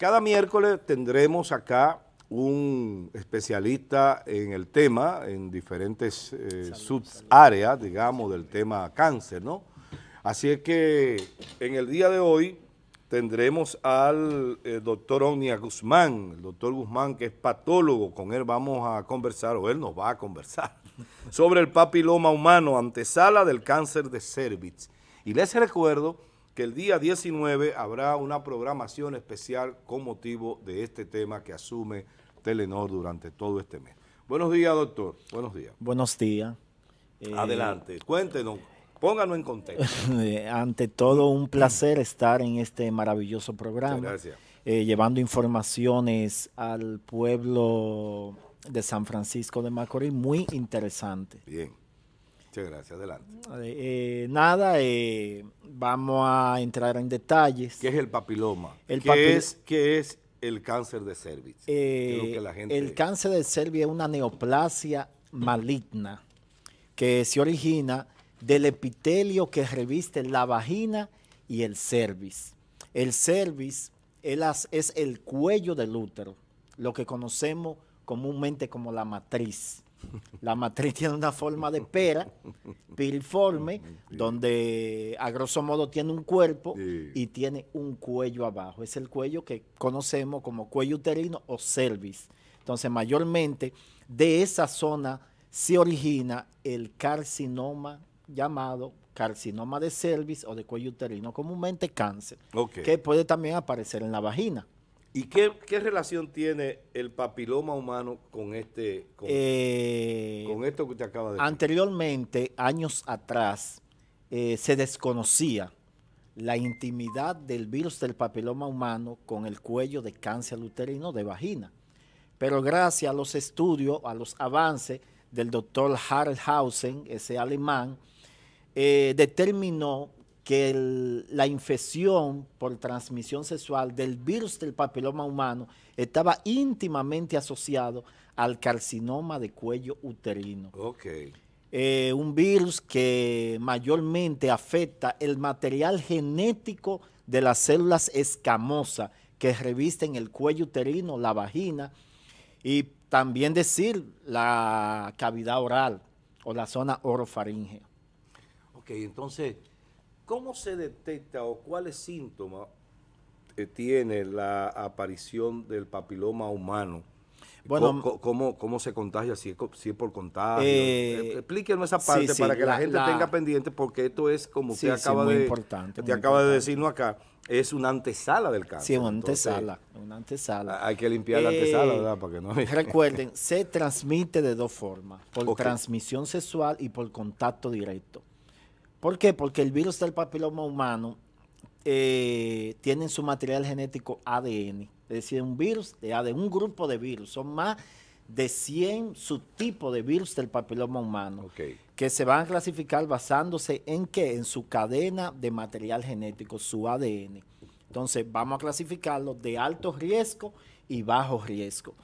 Cada miércoles tendremos acá un especialista en el tema, en diferentes eh, subáreas, digamos, del tema cáncer, ¿no? Así es que en el día de hoy tendremos al eh, doctor Omnia Guzmán, el doctor Guzmán que es patólogo, con él vamos a conversar, o él nos va a conversar, sobre el papiloma humano, antesala del cáncer de cervix. Y les recuerdo el día 19 habrá una programación especial con motivo de este tema que asume Telenor durante todo este mes. Buenos días, doctor. Buenos días. Buenos días. Eh, Adelante. Cuéntenos. Pónganos en contexto. Eh, ante todo, un placer estar en este maravilloso programa. gracias. Eh, llevando informaciones al pueblo de San Francisco de Macorís, muy interesante. Bien. Muchas gracias, adelante. Eh, nada, eh, vamos a entrar en detalles. ¿Qué es el papiloma? El ¿Qué, es, el cáncer de cervix? Eh, el cáncer de cervix es una neoplasia maligna que se origina del epitelio que reviste la vagina y el cervix. El cervix es el cuello del útero, lo que conocemos comúnmente como la matriz. La matriz tiene una forma de pera, piriforme, donde a grosso modo tiene un cuerpo y tiene un cuello abajo. Es el cuello que conocemos como cuello uterino o cervix. Entonces, mayormente de esa zona se origina el carcinoma llamado carcinoma de cervix o de cuello uterino, comúnmente cáncer, que puede también aparecer en la vagina. ¿Y qué, relación tiene el papiloma humano con este con, eh, esto que usted acaba de decir? Anteriormente, años atrás, eh, se desconocía la intimidad del virus del papiloma humano con el cuello de cáncer uterino de vagina. Pero gracias a los estudios, a los avances del doctor Harlhausen, ese alemán, eh, determinó que la infección por transmisión sexual del virus del papiloma humano estaba íntimamente asociado al carcinoma de cuello uterino. Ok. Eh, un virus que mayormente afecta el material genético de las células escamosas que revisten el cuello uterino, la vagina y también decir la cavidad oral o la zona orofaringea. Ok, entonces ¿Cómo se detecta o cuáles síntomas eh, tiene la aparición del papiloma humano? Bueno, ¿Cómo, cómo, se contagia? Si es, por contagio. Eh, eh, explíquenos esa parte para que la, gente tenga pendiente, porque esto es, como usted acaba, de, importante, te acaba de decirnos acá, es una antesala del cáncer. Sí, una antesala. antesala. Hay que limpiar la antesala, ¿verdad? no... Recuerden, se transmite de dos formas, por transmisión sexual y por contacto directo. ¿Por qué? Porque el virus del papiloma humano eh, tiene en su material genético ADN, es decir, un virus de ADN, un grupo de virus. Son más de 100 subtipos de virus del papiloma humano que se van a clasificar basándose en qué? En su cadena de material genético, su ADN. Entonces, vamos a clasificarlo de alto riesgo y bajo riesgo.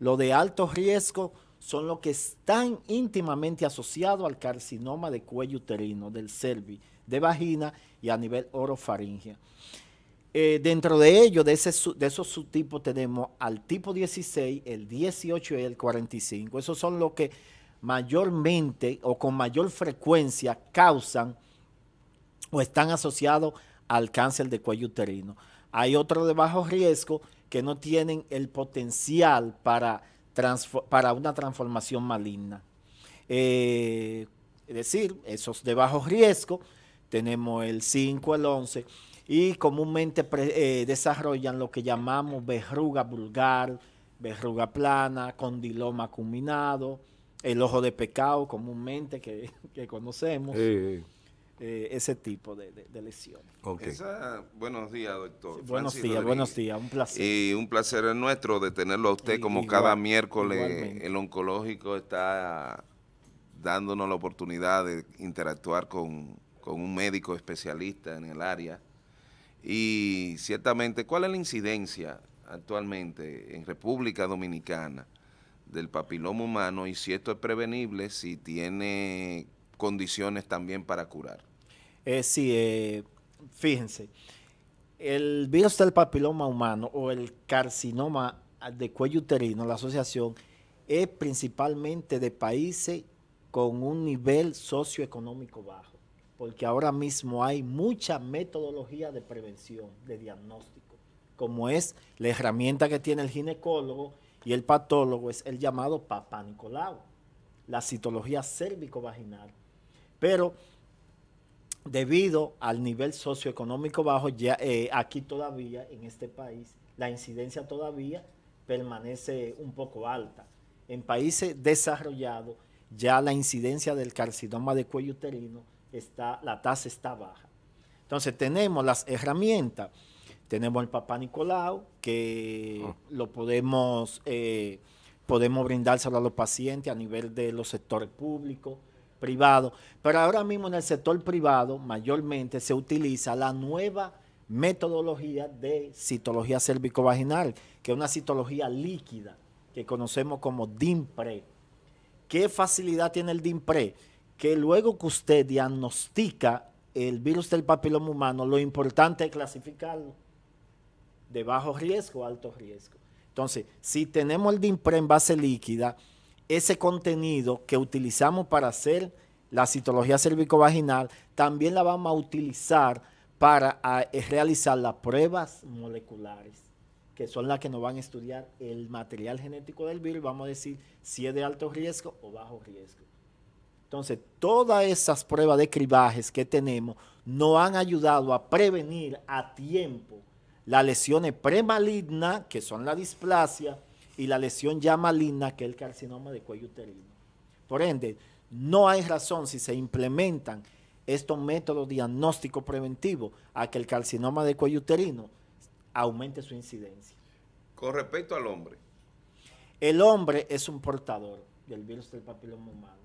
Lo de alto riesgo son los que están íntimamente asociados al carcinoma de cuello uterino, del cervi, de vagina y a nivel orofaringe. Eh, dentro de ellos, de, ese, de esos subtipos, tenemos al tipo 16, el 18 y el 45. Esos son los que mayormente o con mayor frecuencia causan o están asociados al cáncer de cuello uterino. Hay otros de bajo riesgo que no tienen el potencial para para una transformación maligna. Eh, es decir, esos de bajo riesgo, tenemos el 5, el 11, y comúnmente eh, desarrollan lo que llamamos verruga vulgar, verruga plana, condiloma acuminado, el ojo de pecado comúnmente que, conocemos. Eh, ese tipo de, de, lesiones. buenos días, doctor. buenos días, buenos días, un placer. Y un placer es nuestro de tenerlo a usted como cada miércoles el oncológico está dándonos la oportunidad de interactuar con, con un médico especialista en el área. Y ciertamente, ¿cuál es la incidencia actualmente en República Dominicana del papiloma humano y si esto es prevenible, si tiene condiciones también para curar? Eh, sí, fíjense, el virus del papiloma humano o el carcinoma de cuello uterino, la asociación, es principalmente de países con un nivel socioeconómico bajo, porque ahora mismo hay mucha metodología de prevención, de diagnóstico, como es la herramienta que tiene el ginecólogo y el patólogo, es el llamado papá Nicolau, la citología cérvico-vaginal. Pero debido al nivel socioeconómico bajo, ya eh, aquí todavía, en este país, la incidencia todavía permanece un poco alta. En países desarrollados, ya la incidencia del carcinoma de cuello uterino, está, la tasa está baja. Entonces, tenemos las herramientas. Tenemos el papá Nicolau, que ah. lo podemos, eh, podemos brindárselo a los pacientes a nivel de los sectores públicos privado. Pero ahora mismo en el sector privado mayormente se utiliza la nueva metodología de citología cérvico-vaginal, que es una citología líquida, que conocemos como DIMPRE. ¿Qué facilidad tiene el DIMPRE? Que luego que usted diagnostica el virus del papiloma humano, lo importante es clasificarlo de bajo riesgo alto riesgo. Entonces, si tenemos el DIMPRE en base líquida, ese contenido que utilizamos para hacer la citología cérvico-vaginal, también la vamos a utilizar para eh, realizar las pruebas moleculares, que son las que nos van a estudiar el material genético del virus, vamos a decir si es de alto riesgo o bajo riesgo. Entonces, todas esas pruebas de cribajes que tenemos nos han ayudado a prevenir a tiempo las lesiones premalignas, que son la displasia, y la lesión ya maligna que es el carcinoma de cuello uterino. Por ende, no hay razón si se implementan estos métodos diagnósticos preventivos a que el carcinoma de cuello uterino aumente su incidencia. Con respecto al hombre. El hombre es un portador del virus del papiloma humano,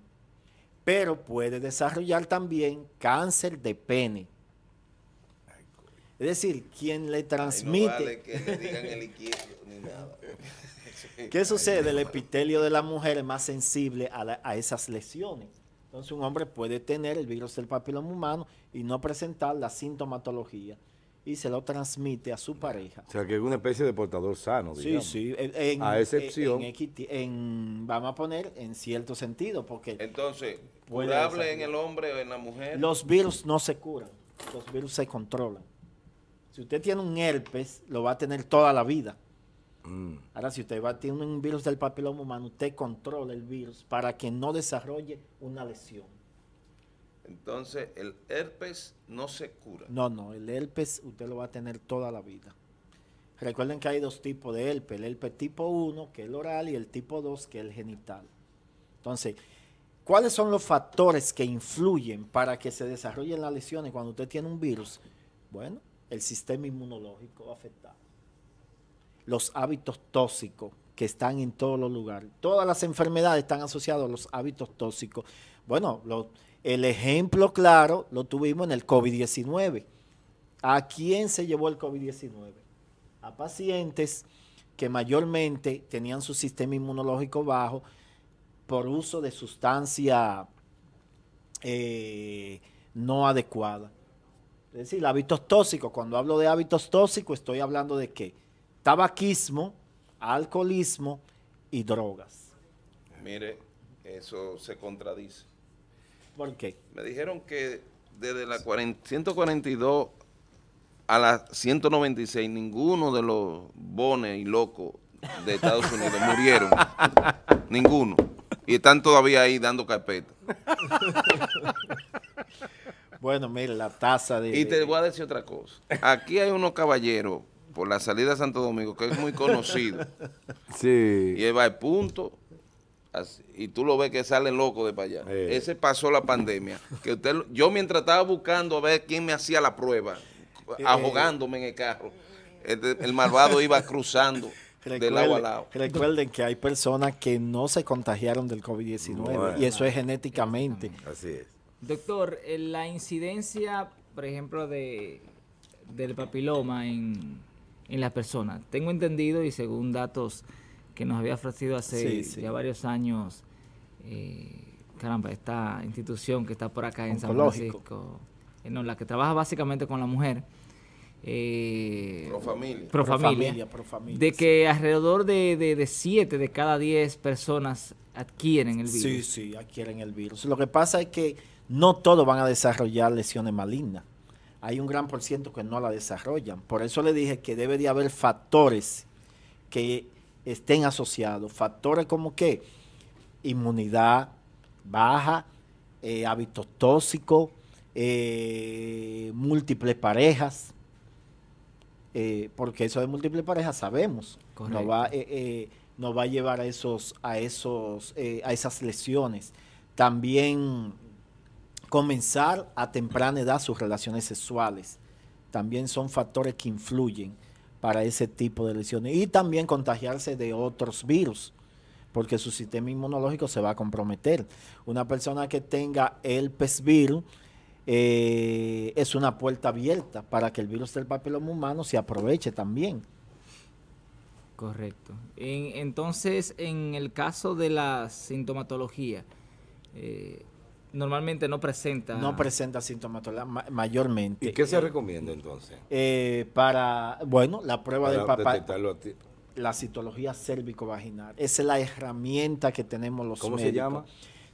pero puede desarrollar también cáncer de pene. Es decir, quien le transmite... le el ni nada. ¿Qué sucede? El epitelio de la mujer es más sensible a, esas lesiones. Entonces un hombre puede tener el virus del papiloma humano y no presentar la sintomatología y se lo transmite a su pareja. O sea, que es una especie de portador sano, digamos. Sí, sí. a excepción. En, vamos a poner en cierto sentido, porque... Entonces, ¿curable en el hombre o en la mujer? Los virus no se curan, los virus se controlan. Si usted tiene un herpes, lo va a tener toda la vida. Mm. Ahora, si usted va, tiene un virus del papiloma humano, usted controla el virus para que no desarrolle una lesión. Entonces, el herpes no se cura. No, no, el herpes usted lo va a tener toda la vida. Recuerden que hay dos tipos de herpes, el herpes tipo 1, que es el oral, y el tipo 2, que es el genital. Entonces, ¿cuáles son los factores que influyen para que se desarrollen las lesiones cuando usted tiene un virus? Bueno, el sistema inmunológico afectado los hábitos tóxicos que están en todos los lugares. Todas las enfermedades están asociadas a los hábitos tóxicos. Bueno, el ejemplo claro lo tuvimos en el COVID-19. ¿A quién se llevó el COVID-19? A pacientes que mayormente tenían su sistema inmunológico bajo por uso de sustancia eh, no adecuada. Es decir, hábitos tóxicos. Cuando hablo de hábitos tóxicos, estoy hablando de qué? tabaquismo, alcoholismo y drogas. Mire, eso se contradice. ¿Por qué? Me dijeron que desde la 142 a la 196 ninguno de los bones y locos de Estados Unidos murieron. ninguno. Y están todavía ahí dando carpeta. bueno, mire, la tasa de... Y te voy a decir otra cosa. Aquí hay unos caballeros por la salida de Santo Domingo, que es muy conocido. sí. Y él punto, y tú lo ves que sale loco de para allá. Eh. Ese pasó la pandemia. que usted, Yo mientras estaba buscando a ver quién me hacía la prueba, eh. ahogándome en el carro, el, malvado iba cruzando. del de lado a lado. recuerden, que hay personas que no se contagiaron del COVID-19 eh. y eso es genéticamente. Así es. Doctor, la incidencia, por ejemplo, de, del papiloma en, en las personas. Tengo entendido y según datos que nos había ofrecido hace ya varios años, eh, caramba, esta institución que está por acá en San Francisco, la que trabaja básicamente con la mujer. Eh, pro, familia. Pro, familia, De que alrededor de, de, siete de cada 10 personas adquieren el virus. Sí, sí, adquieren el virus. Lo que pasa es que no todos van a desarrollar lesiones malignas hay un gran por ciento que no la desarrollan. Por eso le dije que debe de haber factores que estén asociados, factores como que inmunidad baja, eh, hábitos tóxicos, eh, múltiples parejas, eh, porque eso de múltiples parejas sabemos, nos va, nos va a llevar a, esos, a, esos, a esas lesiones. También comenzar a temprana edad sus relaciones sexuales. También son factores que influyen para ese tipo de lesiones. Y también contagiarse de otros virus, porque su sistema inmunológico se va a comprometer. Una persona que tenga el virus eh, es una puerta abierta para que el virus del papiloma humano se aproveche también. Correcto. entonces, en el caso de la sintomatología, eh, normalmente no presenta. No presenta sintomatología mayormente. ¿Y qué se recomienda entonces? Eh, para, bueno, la prueba para del papá. La citología cérvico-vaginal. Esa es la herramienta que tenemos los ¿Cómo se llama?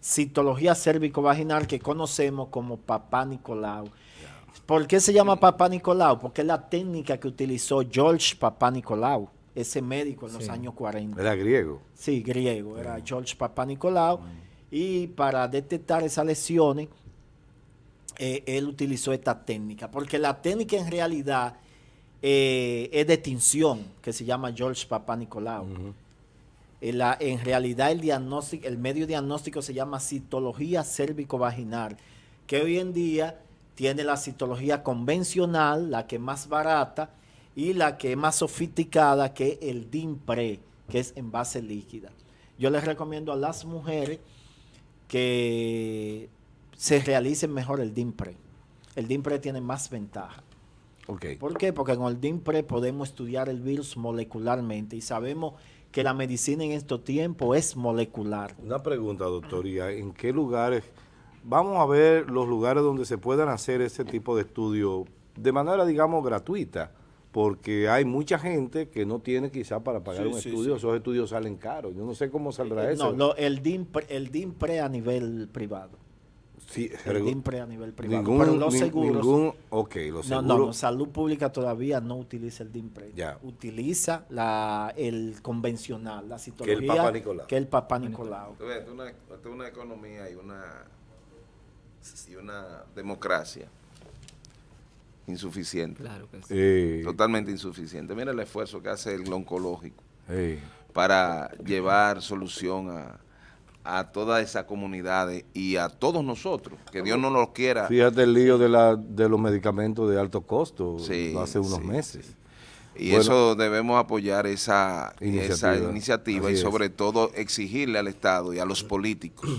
Citología cérvico-vaginal que conocemos como papá Nicolau. ¿Por qué se llama papá Nicolau? Porque es la técnica que utilizó George papá Nicolau ese médico en los años 40. Era griego. Sí, griego. Era George Papá Nicolau. Mm y para detectar esas lesiones, eh, él utilizó esta técnica, porque la técnica en realidad eh, es de tinción, que se llama George Papá Nicolau. en, eh, la, en realidad el, diagnóstico, el medio diagnóstico se llama citología cérvico-vaginal, que hoy en día tiene la citología convencional, la que es más barata, y la que es más sofisticada, que es el DIMPRE, que es en base líquida. Yo les recomiendo a las mujeres que se realice mejor el DIMPRE. El DIMPRE tiene más ventaja. ¿Por qué? Porque con el DIMPRE podemos estudiar el virus molecularmente y sabemos que la medicina en estos tiempos es molecular. Una pregunta, doctoría, ¿en qué lugares? Vamos a ver los lugares donde se puedan hacer este tipo de estudio de manera, digamos, gratuita porque hay mucha gente que no tiene quizá para pagar un estudio, esos estudios salen caros. Yo no sé cómo saldrá eh, eh, eso. No, el el DIMPRE a nivel privado. Sí, el DIMPRE a nivel privado. Pero los seguros. Ningún, ok, los seguros. No, no, salud pública todavía no utiliza el DIMPRE. Ya. Utiliza la, el convencional, la citología. Que el papá Nicolau. Que el papá Nicolau. Entonces, una, una economía una, y una democracia insuficiente. Eh, Totalmente insuficiente. Mira el esfuerzo que hace el oncológico eh. para llevar solución a, a todas esas comunidades y a todos nosotros, que Dios no nos quiera. Fíjate el lío de, la, de los medicamentos de alto costo hace unos meses. Y eso debemos apoyar esa iniciativa, y sobre todo exigirle al Estado y a los políticos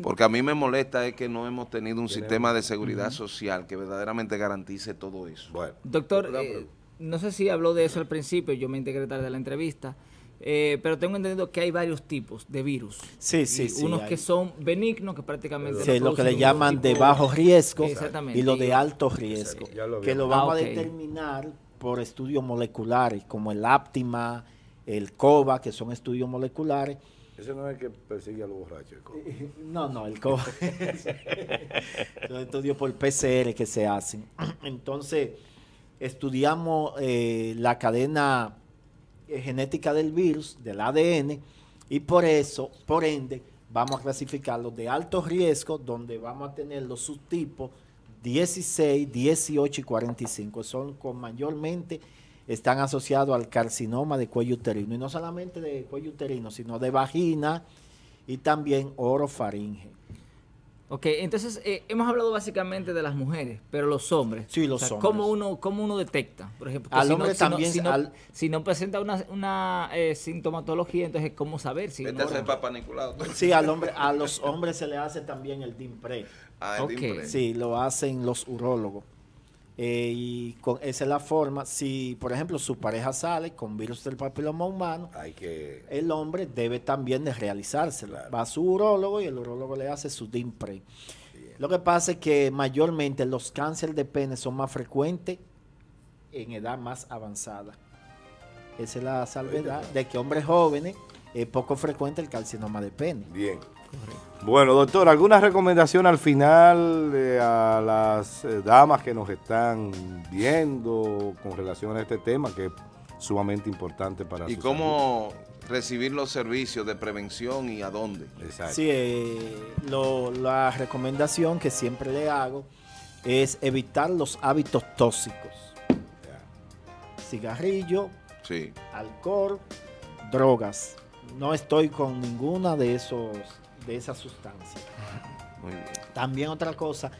porque a mí me molesta es que no hemos tenido un sistema de seguridad social que verdaderamente garantice todo eso. Doctor, eh, no sé si habló de eso al principio, yo me integré tarde a la entrevista. Eh, pero tengo entendido que hay varios tipos de virus. Sí, sí, sí. Unos que son benignos, que prácticamente... Sí, lo que le llaman de bajo riesgo y lo de alto riesgo, que lo vamos ah, a determinar por estudios moleculares, como el Aptima, el COVA, que son estudios moleculares, ese no es el que persigue a los borrachos. El eh, eh, No, no, el COVID. Entonces, estudios por PCR que se hace. Entonces, estudiamos eh, la cadena genética del virus, del ADN, y por eso, por ende, vamos a clasificarlos de alto riesgo, donde vamos a tener los subtipos 16, 18 y 45. Son con mayormente están asociados al carcinoma de cuello uterino. Y no solamente de cuello uterino, sino de vagina y también orofaringe. Ok, entonces eh, hemos hablado básicamente de las mujeres, pero los hombres. Sí, los hombres. ¿cómo uno, ¿Cómo uno detecta? Por ejemplo, al si hombre no, Si no, presenta una, eh, sintomatología, entonces, ¿cómo saber? Si no, Sí, al hombre, a los hombres se le hace también el DIMPRE. Ah, el e. okay. Sí, lo hacen los urólogos. Eh, y con, esa es la forma. Si, por ejemplo, su pareja sale con virus del papiloma humano, el hombre debe también de Va a su urólogo y el urólogo le hace su DIMPRE. Lo que pasa es que mayormente los cánceres de pene son más frecuentes en edad más avanzada. Esa es la salvedad de que hombres jóvenes es poco frecuente el carcinoma de pene. Bien. Bueno, doctor, ¿alguna recomendación al final eh, a las eh, damas que nos están viendo con relación a este tema que es sumamente importante para ¿Y cómo recibir los servicios de prevención y a dónde? Sí, eh, la recomendación que siempre le hago es evitar los hábitos tóxicos. Cigarrillo, alcohol, drogas. No estoy con ninguna de esos de esa sustancia. También otra cosa,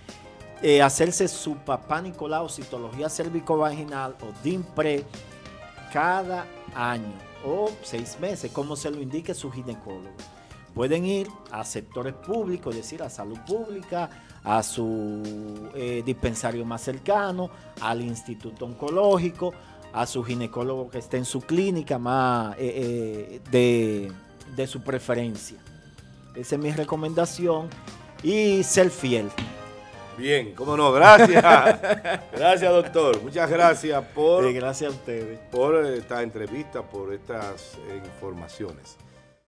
eh, hacerse su papá Nicolau, citología cérvico-vaginal o DIMPRE cada año o seis meses, como se lo indique su ginecólogo. Pueden ir a sectores públicos, es decir, a salud pública, a su eh, dispensario más cercano, al instituto oncológico, a su ginecólogo que esté en su clínica más eh, de su preferencia. Esa es mi recomendación. Y ser fiel. Bien, cómo no, gracias. gracias, doctor. Muchas gracias por. gracias Por esta entrevista, por estas eh, informaciones.